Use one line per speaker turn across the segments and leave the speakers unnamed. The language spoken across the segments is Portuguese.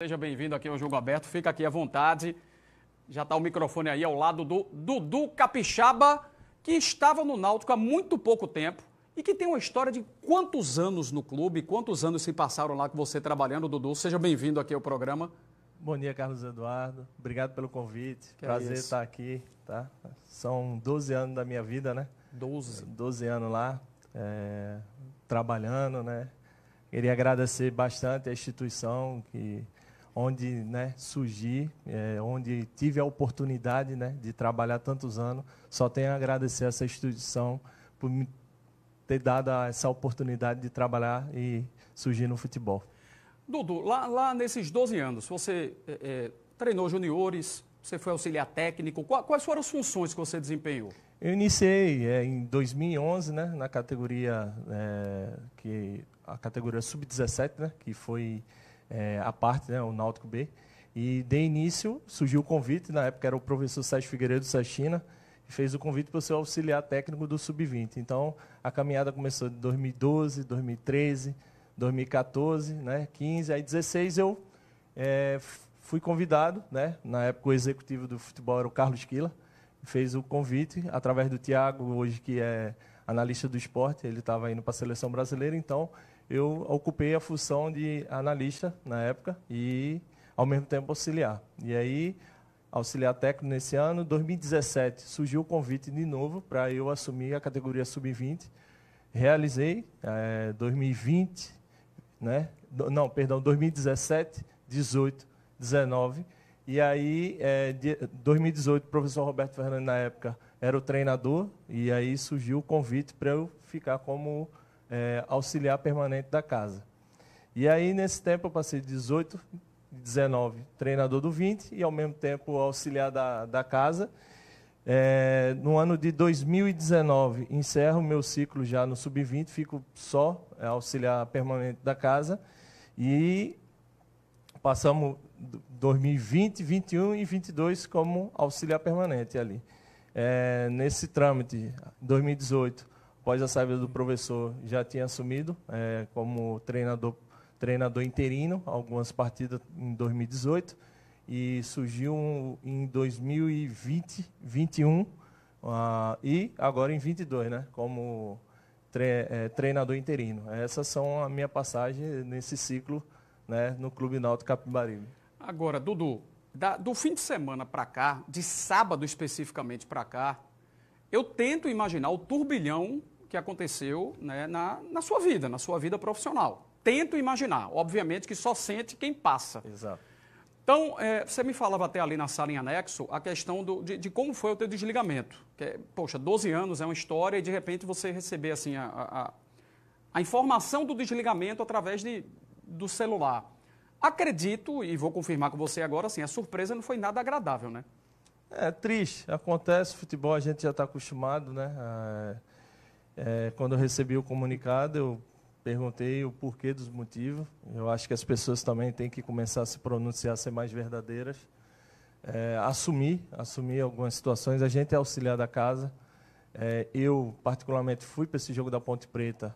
Seja bem-vindo aqui ao Jogo Aberto, fica aqui à vontade. Já está o microfone aí ao lado do Dudu Capixaba, que estava no Náutico há muito pouco tempo e que tem uma história de quantos anos no clube, quantos anos se passaram lá com você trabalhando, Dudu. Seja bem-vindo aqui ao programa.
Bom dia, Carlos Eduardo. Obrigado pelo convite. Que é Prazer é estar aqui, tá? São 12 anos da minha vida, né? 12. 12 é, anos lá, é, trabalhando, né? Queria agradecer bastante a instituição que onde né, surgi, é, onde tive a oportunidade né, de trabalhar tantos anos. Só tenho a agradecer essa instituição por me ter dado essa oportunidade de trabalhar e surgir no futebol.
Dudu, lá, lá nesses 12 anos, você é, é, treinou juniores, você foi auxiliar técnico, quais foram as funções que você desempenhou?
Eu iniciei é, em 2011, né, na categoria é, que a categoria sub-17, né, que foi é, parte, né, o Náutico B. E de início surgiu o convite, na época era o professor Sérgio Figueiredo Sachina, e fez o convite para ser auxiliar técnico do Sub-20. Então a caminhada começou de 2012, 2013, 2014, né, 15, aí 16 eu é, fui convidado, né, na época o executivo do futebol era o Carlos Quila, fez o convite através do Tiago, hoje que é analista do esporte, ele estava indo para a seleção brasileira, então eu ocupei a função de analista na época e, ao mesmo tempo, auxiliar. E aí, auxiliar técnico nesse ano, 2017, surgiu o convite de novo para eu assumir a categoria sub-20. Realizei, é, eh, 2020, né? Do, não, perdão, 2017, 18, 19. E aí, é, de, 2018, o professor Roberto Fernandes, na época, era o treinador, e aí surgiu o convite para eu ficar como é, auxiliar permanente da casa. E aí, nesse tempo, eu passei de 18, 19, treinador do 20 e, ao mesmo tempo, auxiliar da, da casa. É, no ano de 2019, encerro meu ciclo já no sub-20, fico só é, auxiliar permanente da casa. E passamos 2020, 21 e 22 como auxiliar permanente ali. É, nesse trâmite, 2018, após a saída do professor, já tinha assumido é, como treinador, treinador interino algumas partidas em 2018 e surgiu um, em 2020, 21 uh, e agora em 22, né? Como tre é, treinador interino. Essas são a minha passagem nesse ciclo, né? No Clube Náutico Capibaribe.
Agora, Dudu, da, do fim de semana para cá, de sábado especificamente para cá, eu tento imaginar o turbilhão que aconteceu né, na, na sua vida, na sua vida profissional. Tento imaginar, obviamente que só sente quem passa. Exato. Então, é, você me falava até ali na sala em anexo a questão do, de, de, como foi o teu desligamento. Que é, poxa, 12 anos é uma história e de repente você receber assim, a, a, a informação do desligamento através de, do celular. Acredito, e vou confirmar com você agora, assim, a surpresa não foi nada agradável, né? É triste, acontece,
futebol a gente já está acostumado, né? É é, quando eu recebi o comunicado, eu perguntei o porquê dos motivos. Eu acho que as pessoas também têm que começar a se pronunciar, a ser mais verdadeiras. É, assumir, assumir algumas situações. A gente é auxiliar da casa. É, eu, particularmente, fui para esse jogo da Ponte Preta.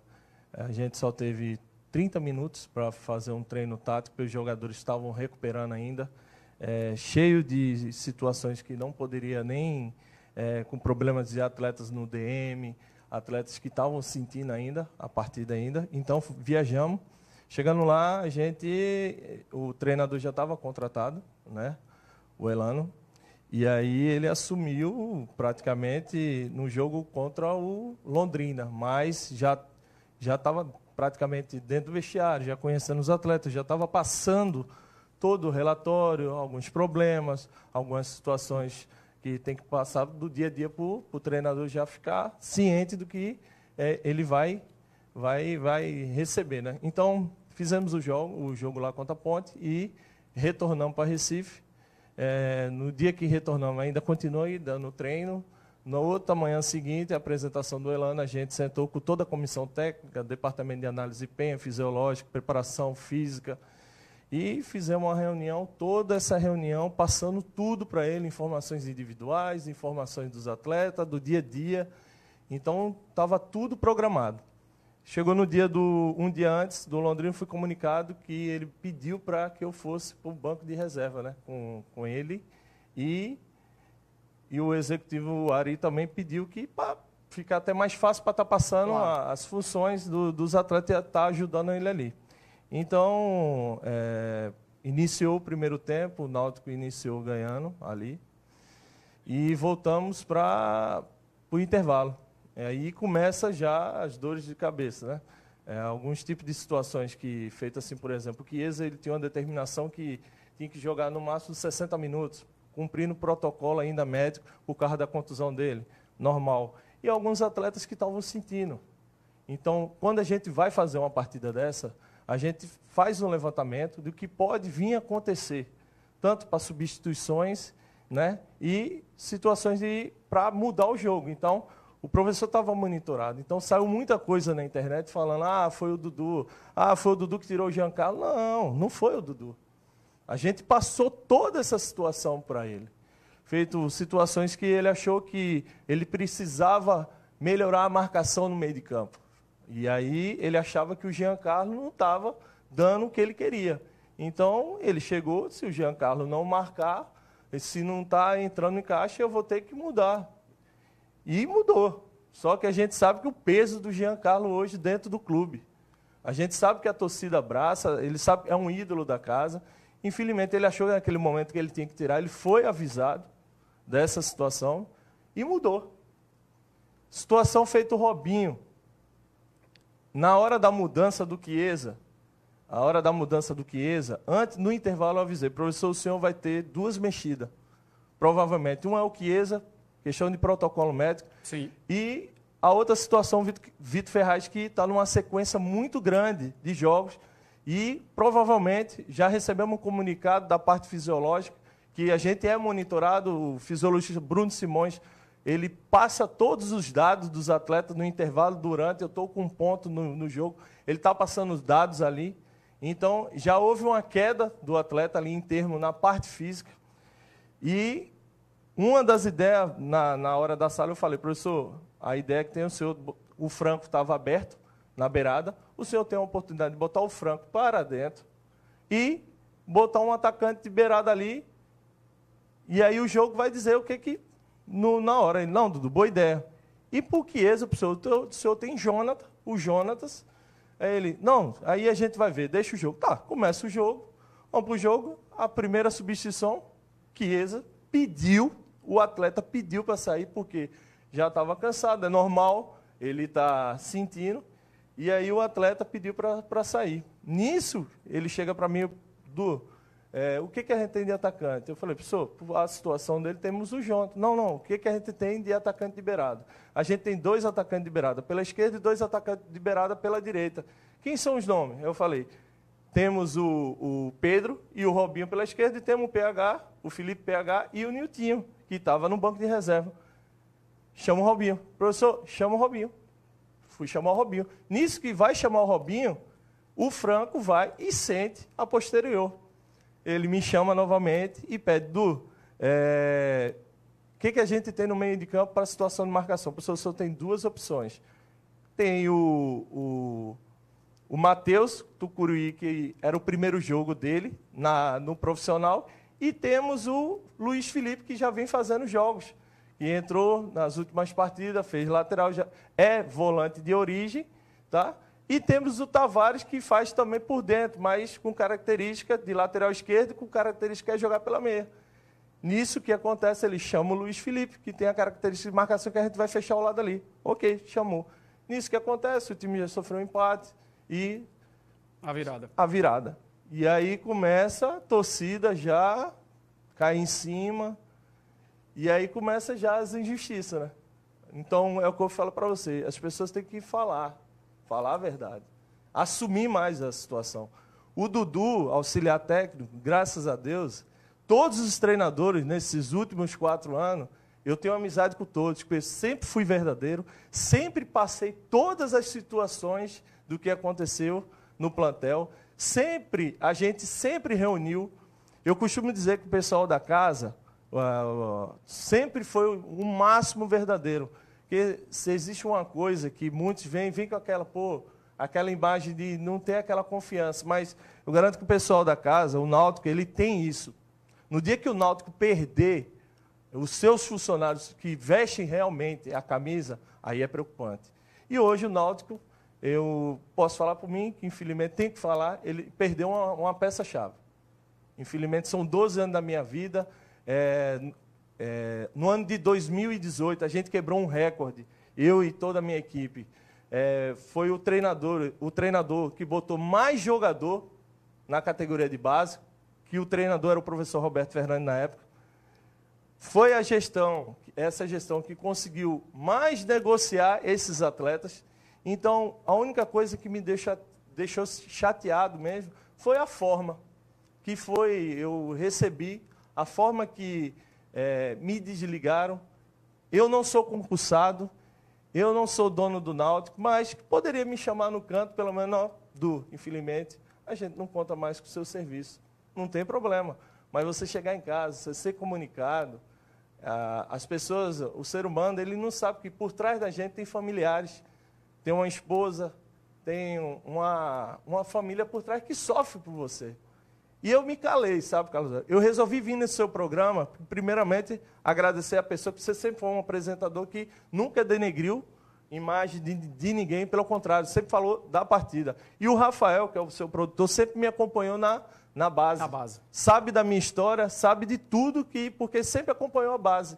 A gente só teve 30 minutos para fazer um treino tático, porque os jogadores estavam recuperando ainda. É, cheio de situações que não poderia nem... É, com problemas de atletas no DM, atletas que estavam sentindo ainda a partida ainda. Então viajamos. Chegando lá, a gente, o treinador já estava contratado, né? O Elano. E aí ele assumiu praticamente no jogo contra o Londrina, mas já já estava praticamente dentro do vestiário, já conhecendo os atletas, já estava passando todo o relatório, alguns problemas, algumas situações que tem que passar do dia a dia para o treinador já ficar ciente do que é, ele vai, vai, vai receber. Né? Então, fizemos o jogo, o jogo lá contra a Ponte e retornamos para Recife. É, no dia que retornamos, ainda continuei dando treino. Na outra manhã seguinte, a apresentação do Elano, a gente sentou com toda a comissão técnica, departamento de análise PEN, fisiológico, preparação física, e fizemos uma reunião, toda essa reunião, passando tudo para ele, informações individuais, informações dos atletas, do dia a dia. Então, estava tudo programado. Chegou no dia do um dia antes do Londrino, foi comunicado que ele pediu para que eu fosse para o banco de reserva, né, com, com ele e e o executivo Ari também pediu que para ficar até mais fácil para estar tá passando claro. a, as funções do, dos atletas e estar tá ajudando ele ali. Então, é, iniciou o primeiro tempo, o Náutico iniciou ganhando ali. E voltamos para o intervalo. É, aí começa já as dores de cabeça, né? É, alguns tipos de situações que, feito assim, por exemplo, que Chiesa, ele tinha uma determinação que tinha que jogar no máximo 60 minutos, cumprindo o protocolo ainda médico por causa da contusão dele, normal. E alguns atletas que estavam sentindo. Então, quando a gente vai fazer uma partida dessa, a gente faz um levantamento do que pode vir a acontecer, tanto para substituições né, e situações para mudar o jogo. Então, o professor estava monitorado, então saiu muita coisa na internet falando: ah, foi o Dudu, ah, foi o Dudu que tirou o Jean Carlos. Não, não foi o Dudu. A gente passou toda essa situação para ele. Feito situações que ele achou que ele precisava melhorar a marcação no meio de campo. E aí ele achava que o Giancarlo não estava dando o que ele queria. Então ele chegou, se o Giancarlo não marcar, se não está entrando em caixa, eu vou ter que mudar. E mudou. Só que a gente sabe que o peso do Giancarlo hoje dentro do clube. A gente sabe que a torcida abraça, ele sabe é um ídolo da casa. Infelizmente ele achou naquele momento que ele tinha que tirar, ele foi avisado dessa situação e mudou. Situação feito Robinho, na hora da mudança do Chiesa, a hora da mudança do Chiesa, antes, no intervalo eu avisei, professor, o senhor vai ter duas mexidas, provavelmente. Uma é o Chiesa, questão de protocolo médico. Sim. E a outra situação, Vitor Ferraz, que está numa sequência muito grande de jogos e provavelmente já recebemos um comunicado da parte fisiológica que a gente é monitorado, o fisiologista Bruno Simões ele passa todos os dados dos atletas no intervalo, durante, eu estou com um ponto no, no jogo, ele está passando os dados ali. Então, já houve uma queda do atleta ali em termo na parte física. E uma das ideias, na, na hora da sala, eu falei, professor, a ideia é que tem o senhor, o franco estava aberto na beirada, o senhor tem a oportunidade de botar o franco para dentro e botar um atacante de beirada ali. E aí o jogo vai dizer o que, que no, na hora. Ele, não, Dudu, boa ideia. E por que essa, O, o senhor tem Jonathan, o Jonatas. Aí ele, não, aí a gente vai ver, deixa o jogo. Tá, começa o jogo, vamos para o jogo. A primeira substituição, Chiesa pediu, o atleta pediu para sair, porque já estava cansado, é normal, ele está sentindo. E aí o atleta pediu para sair. Nisso, ele chega para mim, do é, o que, que a gente tem de atacante? Eu falei, professor, a situação dele temos o Jonto. Não, não, o que, que a gente tem de atacante liberado? A gente tem dois atacantes liberados pela esquerda e dois atacantes liberados pela direita. Quem são os nomes? Eu falei, temos o, o Pedro e o Robinho pela esquerda e temos o PH, o Felipe PH e o Niltinho, que estava no banco de reserva. Chama o Robinho. Professor, chama o Robinho. Fui chamar o Robinho. Nisso que vai chamar o Robinho, o Franco vai e sente a posterior ele me chama novamente e pede, Du, é, o que, que a gente tem no meio de campo para a situação de marcação? Professor, o senhor tem duas opções. Tem o, o, o Matheus Tucuruí, que era o primeiro jogo dele na, no profissional, e temos o Luiz Felipe, que já vem fazendo jogos, que entrou nas últimas partidas, fez lateral, já é volante de origem, tá? E temos o Tavares, que faz também por dentro, mas com característica de lateral esquerdo, com característica de é jogar pela meia. Nisso que acontece, ele chama o Luiz Felipe, que tem a característica de marcação que a gente vai fechar o lado ali. Ok, chamou. Nisso que acontece, o time já sofreu um empate e. A virada. A virada. E aí começa a torcida já cair em cima. E aí começa já as injustiças, né? Então é o que eu falo para você: as pessoas têm que falar falar a verdade, assumir mais a situação. O Dudu, auxiliar técnico, graças a Deus, todos os treinadores nesses últimos quatro anos, eu tenho amizade com todos, porque eu sempre fui verdadeiro, sempre passei todas as situações do que aconteceu no plantel, sempre, a gente sempre reuniu. Eu costumo dizer que o pessoal da casa uh, uh, sempre foi o máximo verdadeiro. Porque se existe uma coisa que muitos vêm, vêm com aquela, pô, aquela imagem de não ter aquela confiança. Mas eu garanto que o pessoal da casa, o Náutico, ele tem isso. No dia que o Náutico perder os seus funcionários que vestem realmente a camisa, aí é preocupante. E hoje o Náutico, eu posso falar por mim, que infelizmente tem que falar, ele perdeu uma, uma peça-chave. Infelizmente são 12 anos da minha vida, é, é, no ano de 2018, a gente quebrou um recorde, eu e toda a minha equipe. É, foi o treinador, o treinador que botou mais jogador na categoria de base, que o treinador era o professor Roberto Fernandes na época. Foi a gestão, essa gestão que conseguiu mais negociar esses atletas. Então, a única coisa que me deixa, deixou chateado mesmo foi a forma que foi, eu recebi, a forma que é, me desligaram. Eu não sou concursado, eu não sou dono do Náutico, mas poderia me chamar no canto, pelo menos, não, Du, infelizmente, a gente não conta mais com o seu serviço. Não tem problema. Mas você chegar em casa, você ser comunicado, as pessoas, o ser humano, ele não sabe que por trás da gente tem familiares, tem uma esposa, tem uma, uma família por trás que sofre por você. E eu me calei, sabe, Carlos? Eu resolvi vir nesse seu programa, primeiramente, agradecer a pessoa, porque você sempre foi um apresentador que nunca denegriu imagem de, de ninguém, pelo contrário, sempre falou da partida. E o Rafael, que é o seu produtor, sempre me acompanhou na, na base. Na base. Sabe da minha história, sabe de tudo que, porque sempre acompanhou a base.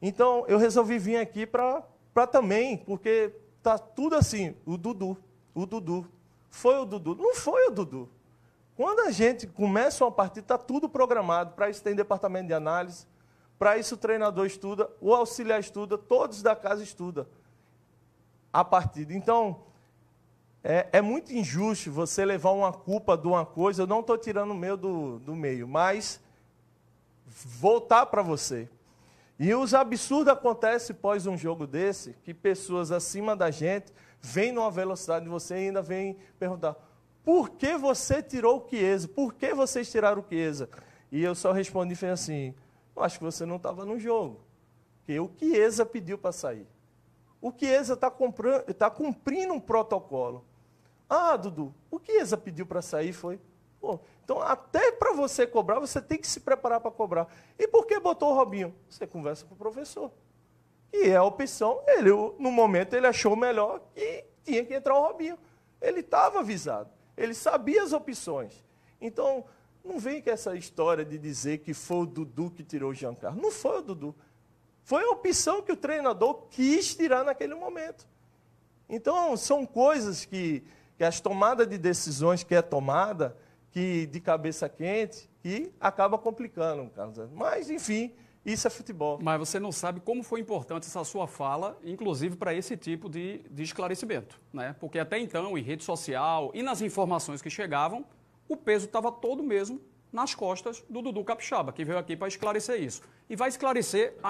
Então, eu resolvi vir aqui para também, porque tá tudo assim, o Dudu, o Dudu. Foi o Dudu, não foi o Dudu. Quando a gente começa uma partida, está tudo programado. Para isso tem departamento de análise, para isso o treinador estuda, o auxiliar estuda, todos da casa estudam a partida. Então, é, é, muito injusto você levar uma culpa de uma coisa, eu não estou tirando o meu do, do meio, mas voltar para você. E os absurdos acontecem pós um jogo desse, que pessoas acima da gente vêm numa velocidade de você e ainda vêm perguntar: por que você tirou o Chiesa? Por que vocês tiraram o Chiesa? E eu só respondi foi assim, eu acho que você não estava no jogo. Porque o Chiesa pediu para sair. O Chiesa está tá cumprindo um protocolo. Ah, Dudu, o Chiesa pediu para sair foi... Pô, então, até para você cobrar, você tem que se preparar para cobrar. E por que botou o Robinho? Você conversa com o professor. E é a opção, ele, no momento, ele achou melhor que tinha que entrar o Robinho. Ele estava avisado. Ele sabia as opções. Então, não vem com essa história de dizer que foi o Dudu que tirou o Giancarlo. Não foi o Dudu. Foi a opção que o treinador quis tirar naquele momento. Então, são coisas que, que as tomadas de decisões que é tomada, que de cabeça quente, que
acaba complicando, Carlos. Mas, enfim, isso é futebol. Mas você não sabe como foi importante essa sua fala, inclusive para esse tipo de, de esclarecimento, né? Porque até então, em rede social e nas informações que chegavam, o peso estava todo mesmo nas costas do Dudu Capixaba, que veio aqui para esclarecer isso. E vai esclarecer. A...